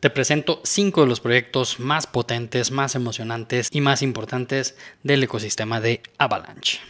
Te presento cinco de los proyectos más potentes, más emocionantes y más importantes del ecosistema de Avalanche.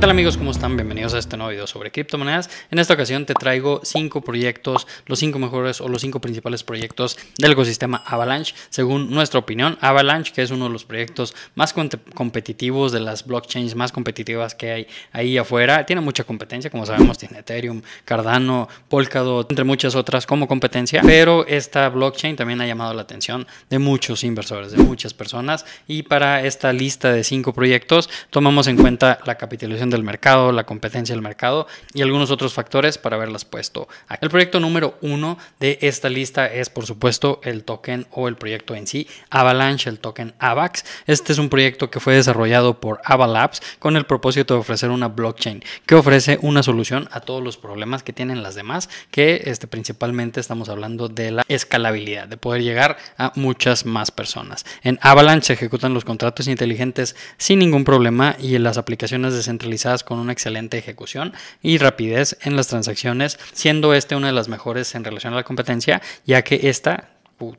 Hola amigos? ¿Cómo están? Bienvenidos a este nuevo video sobre criptomonedas. En esta ocasión te traigo 5 proyectos, los 5 mejores o los 5 principales proyectos del ecosistema Avalanche. Según nuestra opinión, Avalanche, que es uno de los proyectos más competitivos, de las blockchains más competitivas que hay ahí afuera, tiene mucha competencia, como sabemos, tiene Ethereum, Cardano, Polkadot, entre muchas otras como competencia, pero esta blockchain también ha llamado la atención de muchos inversores, de muchas personas, y para esta lista de 5 proyectos tomamos en cuenta la capitalización del mercado, la competencia del mercado y algunos otros factores para haberlas puesto. El proyecto número uno de esta lista es, por supuesto, el token o el proyecto en sí, Avalanche, el token AVAX. Este es un proyecto que fue desarrollado por Avalabs con el propósito de ofrecer una blockchain que ofrece una solución a todos los problemas que tienen las demás, que este, principalmente estamos hablando de la escalabilidad, de poder llegar a muchas más personas. En Avalanche se ejecutan los contratos inteligentes sin ningún problema y en las aplicaciones descentralizadas con una excelente ejecución y rapidez en las transacciones, siendo este una de las mejores en relación a la competencia, ya que esta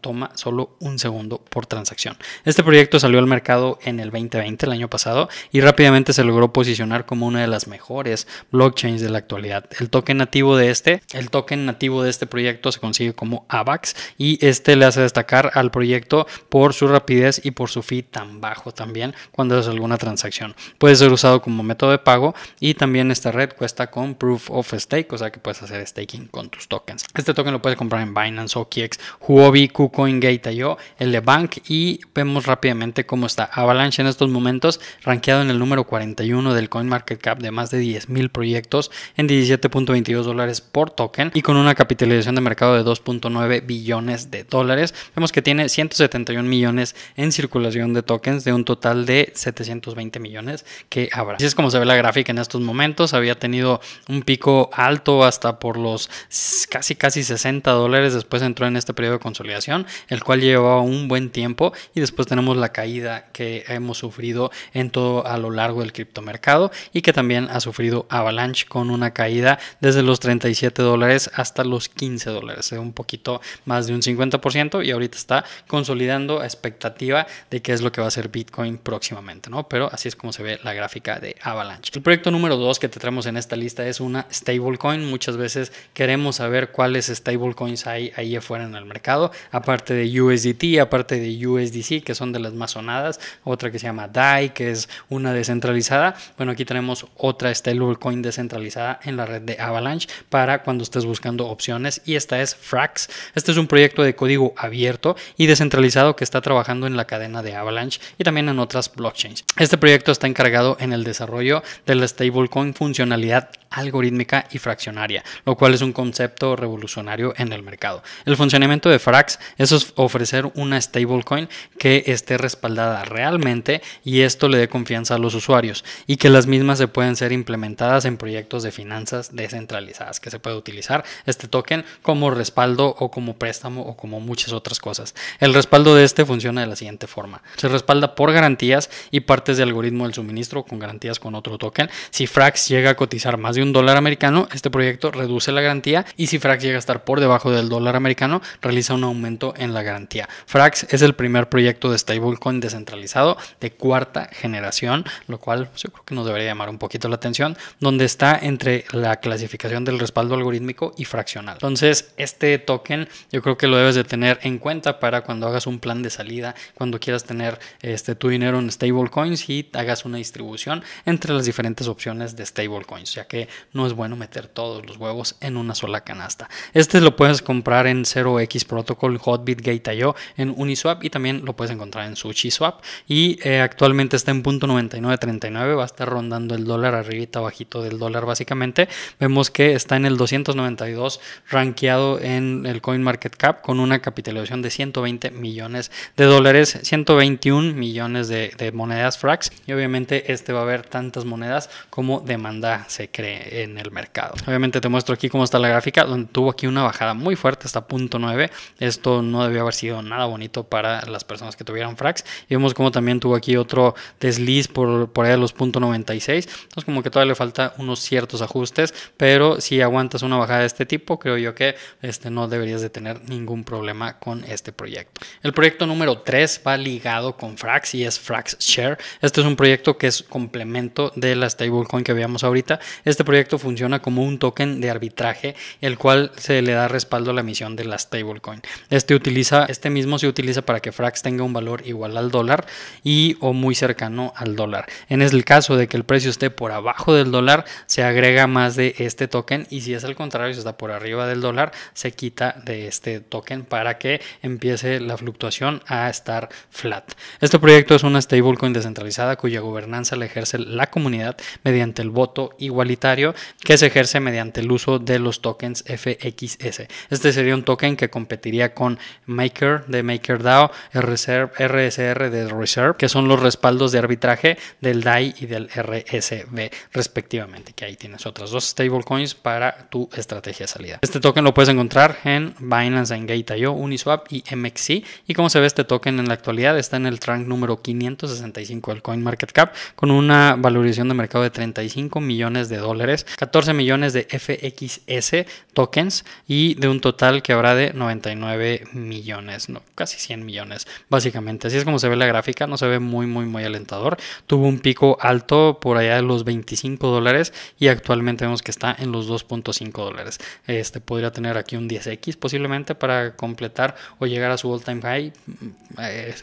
toma solo un segundo por transacción. Este proyecto salió al mercado en el 2020, el año pasado, y rápidamente se logró posicionar como una de las mejores blockchains de la actualidad. El token nativo de este, el token nativo de este proyecto se consigue como AVAX y este le hace destacar al proyecto por su rapidez y por su fee tan bajo también cuando haces alguna transacción. Puede ser usado como método de pago y también esta red cuesta con proof of stake, o sea que puedes hacer staking con tus tokens. Este token lo puedes comprar en Binance, OKX, Huobi, yo el de Bank y vemos rápidamente cómo está Avalanche en estos momentos, rankeado en el número 41 del CoinMarketCap de más de 10.000 proyectos en 17.22 dólares por token y con una capitalización de mercado de 2.9 billones de dólares. Vemos que tiene 171 millones en circulación de tokens de un total de 720 millones que habrá. Así es como se ve la gráfica en estos momentos. Había tenido un pico alto hasta por los casi casi 60 dólares, después entró en este periodo de consolidación el cual llevaba un buen tiempo y después tenemos la caída que hemos sufrido en todo a lo largo del criptomercado y que también ha sufrido Avalanche con una caída desde los 37 dólares hasta los 15 dólares, eh, un poquito más de un 50% y ahorita está consolidando expectativa de qué es lo que va a ser Bitcoin próximamente, ¿no? Pero así es como se ve la gráfica de Avalanche. El proyecto número 2 que te traemos en esta lista es una stablecoin. Muchas veces queremos saber cuáles stablecoins hay ahí afuera en el mercado aparte de USDT, aparte de USDC, que son de las más sonadas, otra que se llama DAI, que es una descentralizada. Bueno, aquí tenemos otra stablecoin descentralizada en la red de Avalanche para cuando estés buscando opciones y esta es Frax. Este es un proyecto de código abierto y descentralizado que está trabajando en la cadena de Avalanche y también en otras blockchains. Este proyecto está encargado en el desarrollo de la stablecoin funcionalidad algorítmica y fraccionaria, lo cual es un concepto revolucionario en el mercado. El funcionamiento de Frax es ofrecer una stablecoin que esté respaldada realmente y esto le dé confianza a los usuarios y que las mismas se pueden ser implementadas en proyectos de finanzas descentralizadas, que se puede utilizar este token como respaldo o como préstamo o como muchas otras cosas. El respaldo de este funciona de la siguiente forma. Se respalda por garantías y partes de algoritmo del suministro con garantías con otro token. Si Frax llega a cotizar más un dólar americano, este proyecto reduce la garantía y si Frax llega a estar por debajo del dólar americano, realiza un aumento en la garantía. Frax es el primer proyecto de stablecoin descentralizado de cuarta generación, lo cual pues, yo creo que nos debería llamar un poquito la atención, donde está entre la clasificación del respaldo algorítmico y fraccional. Entonces, este token yo creo que lo debes de tener en cuenta para cuando hagas un plan de salida, cuando quieras tener este, tu dinero en stablecoins y hagas una distribución entre las diferentes opciones de stablecoins, ya que no es bueno meter todos los huevos en una sola canasta. Este lo puedes comprar en 0x Protocol, Hotbit, Gate.io, en Uniswap y también lo puedes encontrar en SushiSwap. Y eh, actualmente está en punto 99.39, va a estar rondando el dólar arribita, bajito del dólar básicamente. Vemos que está en el 292, rankeado en el CoinMarketCap con una capitalización de 120 millones de dólares, 121 millones de, monedas frax. Y obviamente este va a haber tantas monedas como demanda se cree en el mercado. Obviamente te muestro aquí cómo está la gráfica, donde tuvo aquí una bajada muy fuerte hasta punto 9. Esto no debió haber sido nada bonito para las personas que tuvieran FRAX, Y vemos cómo también tuvo aquí otro desliz por, por ahí los punto 96. Entonces como que todavía le falta unos ciertos ajustes, pero si aguantas una bajada de este tipo, creo yo que este, no deberías de tener ningún problema con este proyecto. El proyecto número 3 va ligado con Frax y es Frax Share. Este es un proyecto que es complemento de la stablecoin que veíamos ahorita. Este proyecto funciona como un token de arbitraje, el cual se le da respaldo a la emisión de la stablecoin. Este, utiliza, este mismo se utiliza para que Frax tenga un valor igual al dólar y o muy cercano al dólar. En el caso de que el precio esté por abajo del dólar, se agrega más de este token y si es al contrario, si está por arriba del dólar, se quita de este token para que empiece la fluctuación a estar flat. Este proyecto es una stablecoin descentralizada cuya gobernanza la ejerce la comunidad mediante el voto igualitario que se ejerce mediante el uso de los tokens FXS. Este sería un token que competiría con Maker de MakerDAO, RSR, RSR de Reserve, que son los respaldos de arbitraje del DAI y del RSB respectivamente, que ahí tienes otras dos stablecoins para tu estrategia de salida. Este token lo puedes encontrar en Binance, en Gate.io, Uniswap y MXC. Y como se ve, este token en la actualidad está en el trunk número 565 del CoinMarketCap con una valorización de mercado de 35 millones de dólares 14 millones de FXS tokens y de un total que habrá de 99 millones, no, casi 100 millones, básicamente. Así es como se ve la gráfica, no se ve muy, muy, muy alentador. Tuvo un pico alto por allá de los 25 dólares y actualmente vemos que está en los 2.5 dólares. Este podría tener aquí un 10X posiblemente para completar o llegar a su all time high.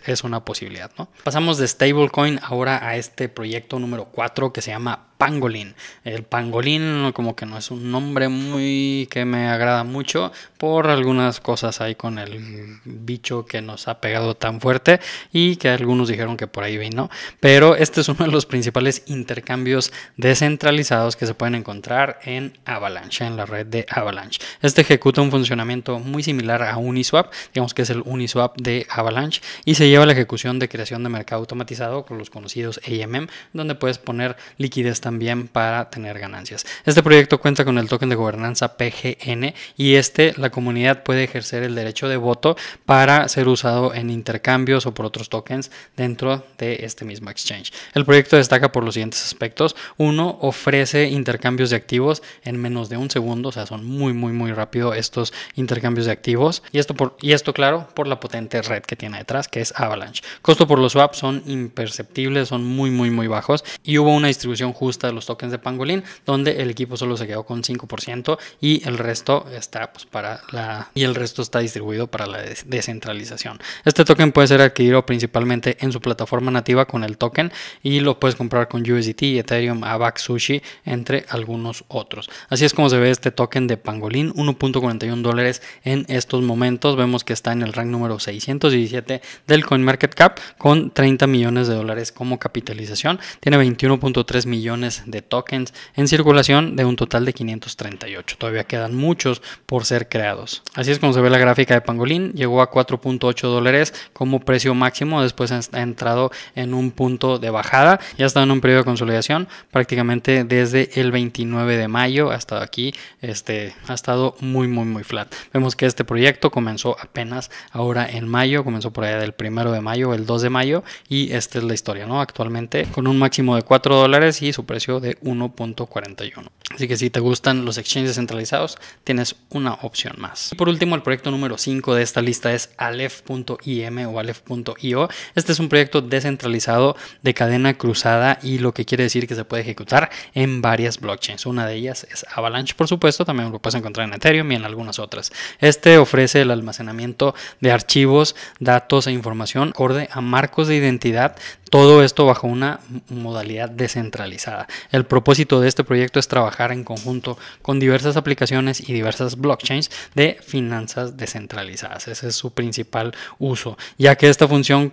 Es, una posibilidad, ¿no? Pasamos de stablecoin ahora a este proyecto número 4 que se llama pangolin, El pangolin como que no es un nombre muy que me agrada mucho por algunas cosas ahí con el bicho que nos ha pegado tan fuerte y que algunos dijeron que por ahí vino. Pero este es uno de los principales intercambios descentralizados que se pueden encontrar en Avalanche, en la red de Avalanche. Este ejecuta un funcionamiento muy similar a Uniswap, digamos que es el Uniswap de Avalanche y se lleva la ejecución de creación de mercado automatizado con los conocidos AMM, donde puedes poner liquidez también para tener ganancias. Este proyecto cuenta con el token de gobernanza PGN y este la comunidad puede ejercer el derecho de voto para ser usado en intercambios o por otros tokens dentro de este mismo exchange. El proyecto destaca por los siguientes aspectos. Uno, ofrece intercambios de activos en menos de un segundo, o sea, son muy, muy, muy rápido estos intercambios de activos. Y esto, por, y esto claro, por la potente red que tiene detrás, que es Avalanche. Costo por los swaps son imperceptibles, son muy, muy, muy bajos y hubo una distribución justa de los tokens de Pangolin, donde el equipo solo se quedó con 5% y el resto está pues, para la y el resto está distribuido para la descentralización. Este token puede ser adquirido principalmente en su plataforma nativa con el token y lo puedes comprar con USDT, Ethereum, AVAX, Sushi, entre algunos otros. Así es como se ve este token de Pangolin, 1.41 dólares en estos momentos. Vemos que está en el rank número 617 del CoinMarketCap con 30 millones de dólares como capitalización. Tiene 21.3 millones de tokens en circulación de un total de 538. Todavía quedan muchos por ser creados. Así es como se ve la gráfica de Pangolin. Llegó a 4.8 dólares como precio máximo. Después ha entrado en un punto de bajada. Ya está en un periodo de consolidación prácticamente desde el 29 de mayo hasta aquí. Este ha estado muy, muy, muy flat. Vemos que este proyecto comenzó apenas ahora en mayo. Comenzó por allá del 1 de mayo, el 2 de mayo. Y esta es la historia, ¿no? Actualmente con un máximo de 4 dólares y su precio de 1.41. Así que si te gustan los exchanges centralizados, tienes una opción más. Y por último, el proyecto número 5 de esta lista es Aleph.im o Aleph.io. Este es un proyecto descentralizado de cadena cruzada y lo que quiere decir que se puede ejecutar en varias blockchains. Una de ellas es Avalanche, por supuesto, también lo puedes encontrar en Ethereum y en algunas otras. Este ofrece el almacenamiento de archivos, datos e información orden a marcos de identidad, todo esto bajo una modalidad descentralizada. El propósito de este proyecto es trabajar en conjunto con diversas aplicaciones y diversas blockchains de finanzas descentralizadas. Ese es su principal uso, ya que esta función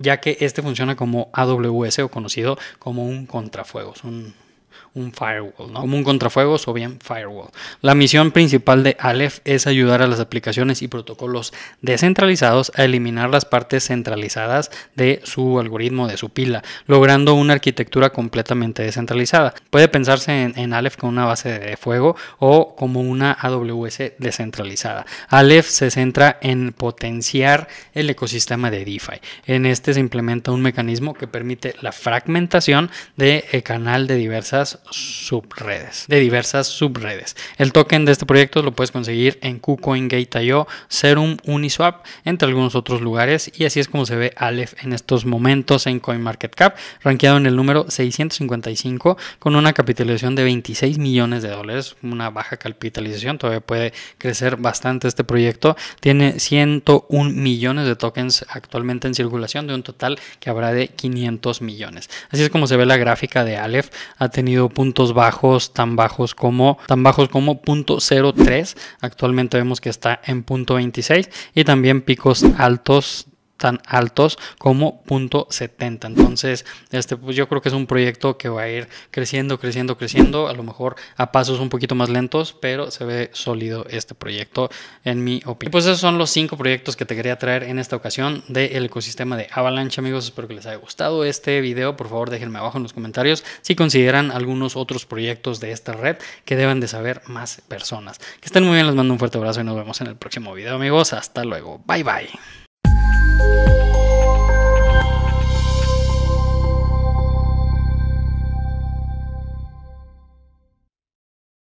ya que este funciona como AWS o conocido como un contrafuegos, un, un firewall, como un contrafuegos o bien firewall. La misión principal de Aleph es ayudar a las aplicaciones y protocolos descentralizados a eliminar las partes centralizadas de su algoritmo, de su pila, logrando una arquitectura completamente descentralizada. Puede pensarse en, Aleph como una base de fuego o como una AWS descentralizada. Aleph se centra en potenciar el ecosistema de DeFi. En este se implementa un mecanismo que permite la fragmentación de eh, canal de diversas subredes, de diversas subredes. El token de este proyecto lo puedes conseguir en KucoinGate.io, Serum, Uniswap, entre algunos otros lugares. Y así es como se ve Aleph en estos momentos en CoinMarketCap, rankeado en el número 655 con una capitalización de 26 millones de dólares, una baja capitalización, todavía puede crecer bastante este proyecto. Tiene 101 millones de tokens actualmente en circulación de un total que habrá de 500 millones. Así es como se ve la gráfica de Aleph, ha tenido puntos bajos tan bajos como tan bajos como .03, actualmente vemos que está en punto .26 y también picos altos tan altos como .70. Entonces, este, pues yo creo que es un proyecto que va a ir creciendo, creciendo, creciendo, a lo mejor a pasos un poquito más lentos, pero se ve sólido este proyecto, en mi opinión. pues esos son los cinco proyectos que te quería traer en esta ocasión del ecosistema de Avalanche, amigos. Espero que les haya gustado este video. Por favor, déjenme abajo en los comentarios si consideran algunos otros proyectos de esta red que deben de saber más personas. Que estén muy bien, les mando un fuerte abrazo y nos vemos en el próximo video, amigos. Hasta luego. Bye bye.